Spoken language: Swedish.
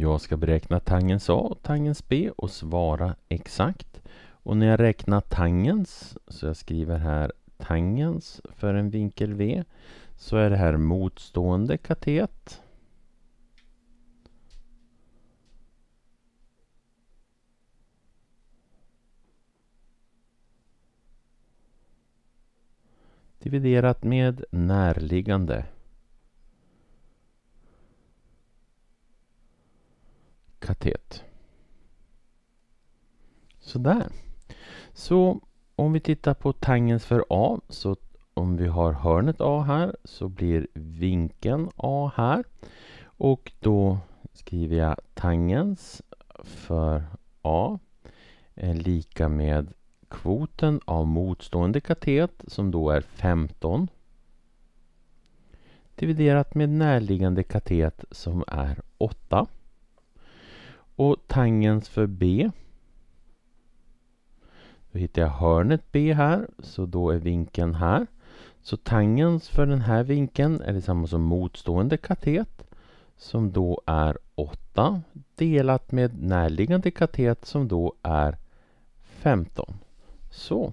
Jag ska beräkna tangens A och tangens B och svara exakt. Och när jag räknar tangens, så jag skriver här tangens för en vinkel V, så är det här motstående katet. dividerat med närliggande. katet. Sådär. Så om vi tittar på tangens för A så om vi har hörnet A här så blir vinkeln A här. Och då skriver jag tangens för A är lika med kvoten av motstående katet som då är 15 dividerat med närliggande katet som är 8 och tangens för B. Då hittar jag hörnet B här, så då är vinkeln här. Så tangens för den här vinkeln är detsamma som motstående katet som då är 8 delat med närliggande katet som då är 15. Så.